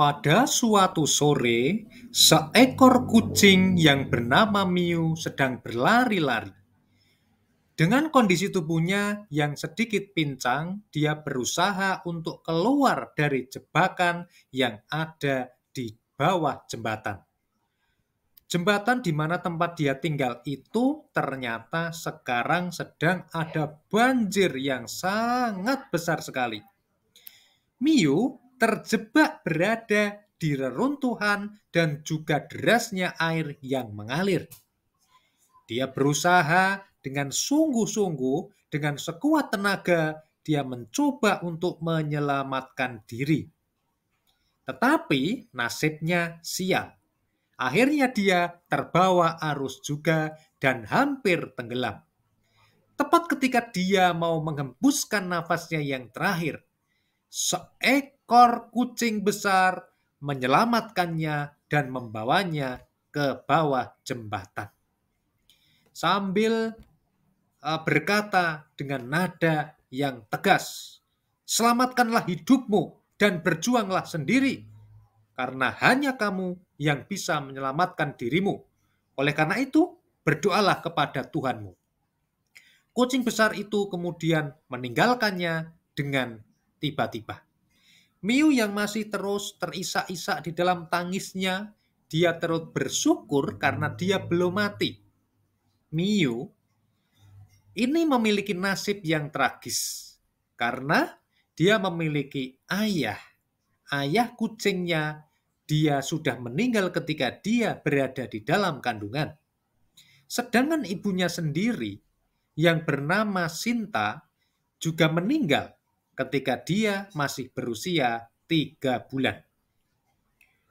Pada suatu sore, seekor kucing yang bernama Miu sedang berlari-lari. Dengan kondisi tubuhnya yang sedikit pincang, dia berusaha untuk keluar dari jebakan yang ada di bawah jembatan. Jembatan di mana tempat dia tinggal itu ternyata sekarang sedang ada banjir yang sangat besar sekali. Miu terjebak berada di reruntuhan dan juga derasnya air yang mengalir. Dia berusaha dengan sungguh-sungguh, dengan sekuat tenaga, dia mencoba untuk menyelamatkan diri. Tetapi nasibnya sial. Akhirnya dia terbawa arus juga dan hampir tenggelam. Tepat ketika dia mau menghembuskan nafasnya yang terakhir, seekor kucing besar menyelamatkannya dan membawanya ke bawah jembatan. Sambil eh, berkata dengan nada yang tegas, "Selamatkanlah hidupmu dan berjuanglah sendiri, karena hanya kamu yang bisa menyelamatkan dirimu. Oleh karena itu, berdoalah kepada Tuhanmu." Kucing besar itu kemudian meninggalkannya dengan tiba-tiba. Miu yang masih terus terisak-isak di dalam tangisnya, dia terus bersyukur karena dia belum mati. Miu ini memiliki nasib yang tragis karena dia memiliki ayah. Ayah kucingnya dia sudah meninggal ketika dia berada di dalam kandungan. Sedangkan ibunya sendiri yang bernama Sinta juga meninggal ketika dia masih berusia tiga bulan.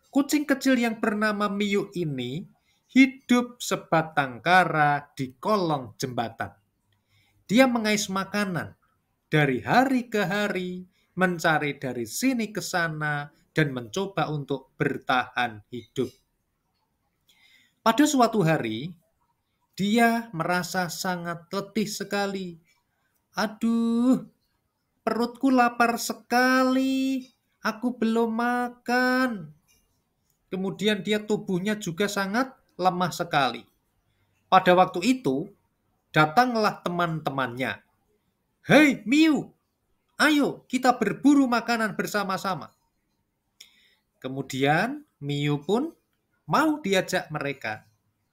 Kucing kecil yang bernama Miu ini hidup sebatang kara di kolong jembatan. Dia mengais makanan dari hari ke hari, mencari dari sini ke sana, dan mencoba untuk bertahan hidup. Pada suatu hari, dia merasa sangat letih sekali. Aduh, Perutku lapar sekali. Aku belum makan. Kemudian dia tubuhnya juga sangat lemah sekali. Pada waktu itu, datanglah teman-temannya. Hei, Miu, ayo kita berburu makanan bersama-sama. Kemudian Miu pun mau diajak mereka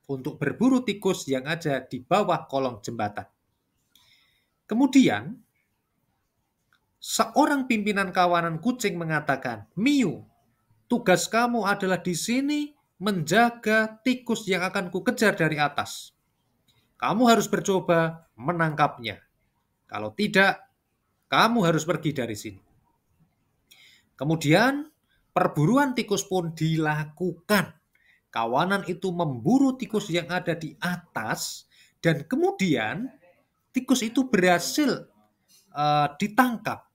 untuk berburu tikus yang ada di bawah kolong jembatan. Kemudian Seorang pimpinan kawanan kucing mengatakan, Miu, tugas kamu adalah di sini menjaga tikus yang akan kukejar dari atas. Kamu harus bercoba menangkapnya. Kalau tidak, kamu harus pergi dari sini. Kemudian, perburuan tikus pun dilakukan. Kawanan itu memburu tikus yang ada di atas, dan kemudian tikus itu berhasil uh, ditangkap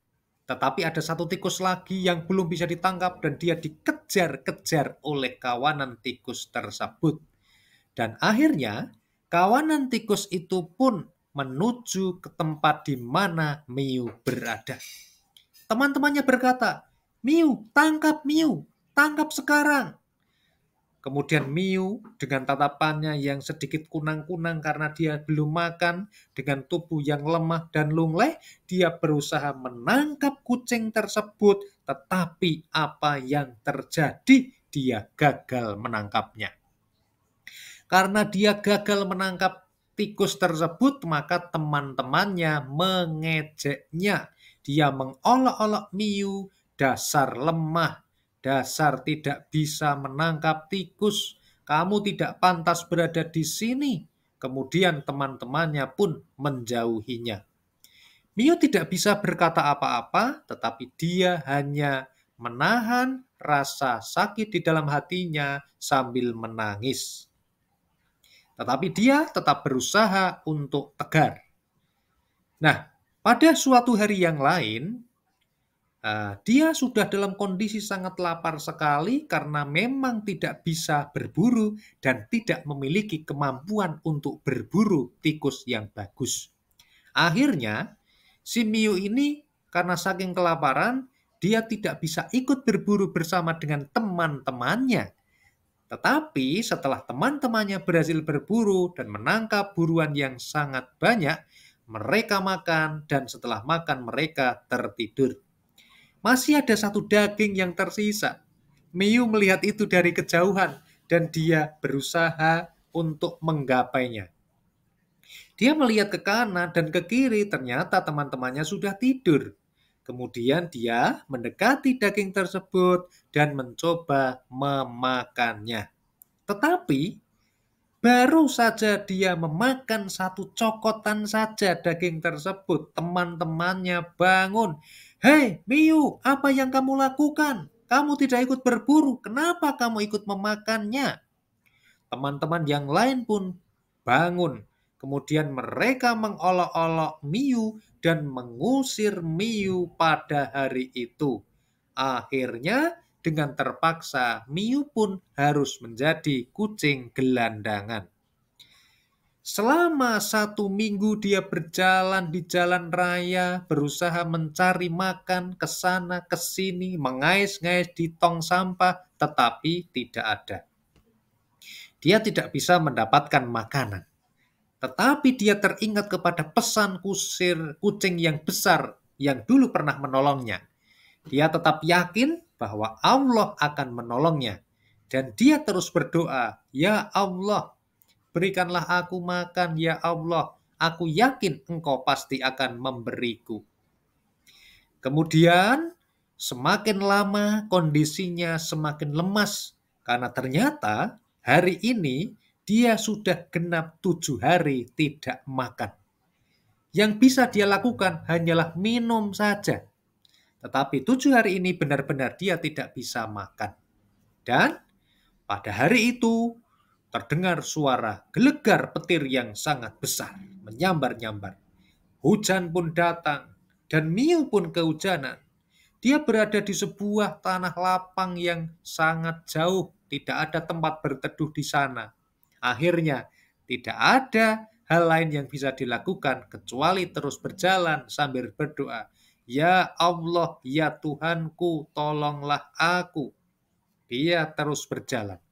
tetapi ada satu tikus lagi yang belum bisa ditangkap dan dia dikejar-kejar oleh kawanan tikus tersebut. Dan akhirnya kawanan tikus itu pun menuju ke tempat di mana Miu berada. Teman-temannya berkata, Miu, tangkap Miu, tangkap sekarang. Kemudian Miu dengan tatapannya yang sedikit kunang-kunang karena dia belum makan, dengan tubuh yang lemah dan lungleh, dia berusaha menangkap kucing tersebut, tetapi apa yang terjadi? Dia gagal menangkapnya. Karena dia gagal menangkap tikus tersebut, maka teman-temannya mengejeknya. Dia mengolok-olok Miu, dasar lemah Dasar tidak bisa menangkap tikus. Kamu tidak pantas berada di sini. Kemudian teman-temannya pun menjauhinya. Mio tidak bisa berkata apa-apa, tetapi dia hanya menahan rasa sakit di dalam hatinya sambil menangis. Tetapi dia tetap berusaha untuk tegar. Nah, pada suatu hari yang lain, Eh, dia sudah dalam kondisi sangat lapar sekali karena memang tidak bisa berburu dan tidak memiliki kemampuan untuk berburu tikus yang bagus. Akhirnya, si Miu ini karena saking kelaparan, dia tidak bisa ikut berburu bersama dengan teman-temannya. Tetapi setelah teman-temannya berhasil berburu dan menangkap buruan yang sangat banyak, mereka makan dan setelah makan mereka tertidur. Masih ada satu daging yang tersisa. Miu melihat itu dari kejauhan dan dia berusaha untuk menggapainya. Dia melihat ke kanan dan ke kiri, ternyata teman-temannya sudah tidur. Kemudian dia mendekati daging tersebut dan mencoba memakannya. Tetapi Baru saja dia memakan satu cokotan saja daging tersebut, teman-temannya bangun. Hei, Miu, apa yang kamu lakukan? Kamu tidak ikut berburu, kenapa kamu ikut memakannya? Teman-teman yang lain pun bangun. Kemudian mereka mengolok-olok Miu dan mengusir Miu pada hari itu. Akhirnya dengan terpaksa Miu pun harus menjadi kucing gelandangan. Selama satu minggu dia berjalan di jalan raya, berusaha mencari makan ke sana ke sini, mengais-ngais di tong sampah, tetapi tidak ada. Dia tidak bisa mendapatkan makanan. Tetapi dia teringat kepada pesan kusir kucing yang besar yang dulu pernah menolongnya. Dia tetap yakin bahwa Allah akan menolongnya. Dan dia terus berdoa, Ya Allah, berikanlah aku makan, Ya Allah, aku yakin engkau pasti akan memberiku. Kemudian, semakin lama kondisinya semakin lemas, karena ternyata hari ini dia sudah genap tujuh hari tidak makan. Yang bisa dia lakukan hanyalah minum saja tetapi tujuh hari ini benar-benar dia tidak bisa makan. Dan pada hari itu terdengar suara gelegar petir yang sangat besar, menyambar-nyambar. Hujan pun datang, dan Miu pun kehujanan. Dia berada di sebuah tanah lapang yang sangat jauh, tidak ada tempat berteduh di sana. Akhirnya, tidak ada hal lain yang bisa dilakukan kecuali terus berjalan sambil berdoa. Ya Allah, ya Tuhanku, tolonglah aku. Dia terus berjalan.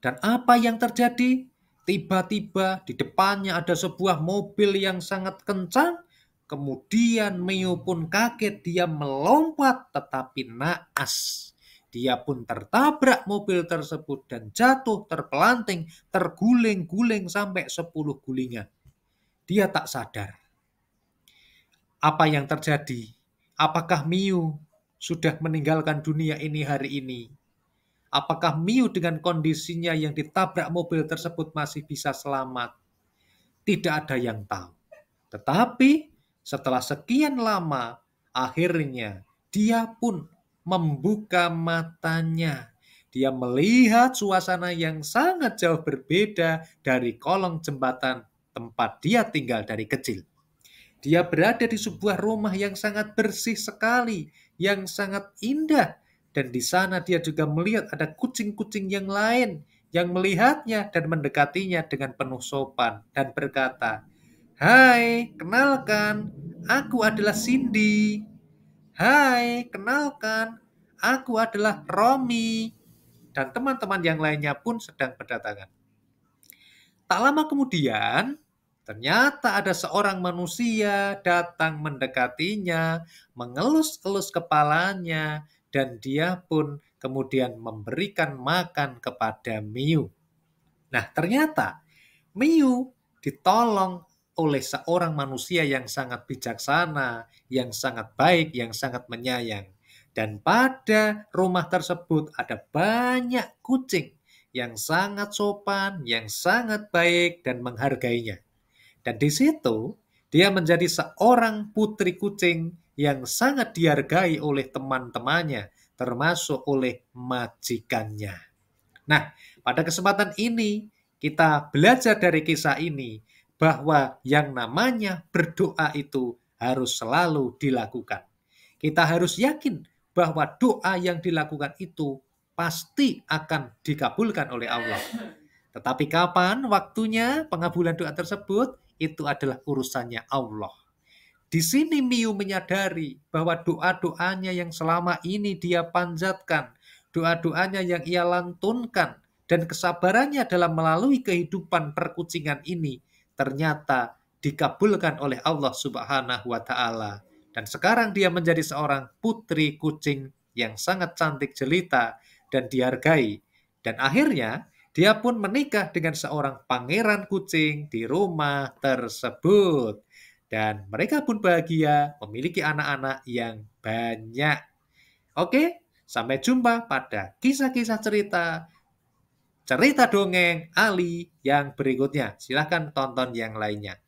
Dan apa yang terjadi? Tiba-tiba di depannya ada sebuah mobil yang sangat kencang. Kemudian Mio pun kaget, dia melompat tetapi naas. Dia pun tertabrak mobil tersebut dan jatuh terpelanting, terguling-guling sampai 10 gulingan. Dia tak sadar apa yang terjadi? Apakah Miu sudah meninggalkan dunia ini hari ini? Apakah Miu dengan kondisinya yang ditabrak mobil tersebut masih bisa selamat? Tidak ada yang tahu. Tetapi setelah sekian lama, akhirnya dia pun membuka matanya. Dia melihat suasana yang sangat jauh berbeda dari kolong jembatan tempat dia tinggal dari kecil. Dia berada di sebuah rumah yang sangat bersih sekali, yang sangat indah. Dan di sana dia juga melihat ada kucing-kucing yang lain yang melihatnya dan mendekatinya dengan penuh sopan dan berkata, Hai, kenalkan, aku adalah Cindy. Hai, kenalkan, aku adalah Romi. Dan teman-teman yang lainnya pun sedang berdatangan. Tak lama kemudian, Ternyata ada seorang manusia datang mendekatinya, mengelus-elus kepalanya, dan dia pun kemudian memberikan makan kepada Miu. Nah, ternyata Miu ditolong oleh seorang manusia yang sangat bijaksana, yang sangat baik, yang sangat menyayang. Dan pada rumah tersebut ada banyak kucing yang sangat sopan, yang sangat baik, dan menghargainya. Dan di situ dia menjadi seorang putri kucing yang sangat dihargai oleh teman-temannya, termasuk oleh majikannya. Nah, pada kesempatan ini kita belajar dari kisah ini bahwa yang namanya berdoa itu harus selalu dilakukan. Kita harus yakin bahwa doa yang dilakukan itu pasti akan dikabulkan oleh Allah. Tetapi kapan waktunya pengabulan doa tersebut? itu adalah urusannya Allah. Di sini Miu menyadari bahwa doa-doanya yang selama ini dia panjatkan, doa-doanya yang ia lantunkan, dan kesabarannya dalam melalui kehidupan perkucingan ini ternyata dikabulkan oleh Allah Subhanahu wa taala. Dan sekarang dia menjadi seorang putri kucing yang sangat cantik jelita dan dihargai. Dan akhirnya dia pun menikah dengan seorang pangeran kucing di rumah tersebut. Dan mereka pun bahagia memiliki anak-anak yang banyak. Oke, sampai jumpa pada kisah-kisah cerita cerita dongeng Ali yang berikutnya. Silahkan tonton yang lainnya.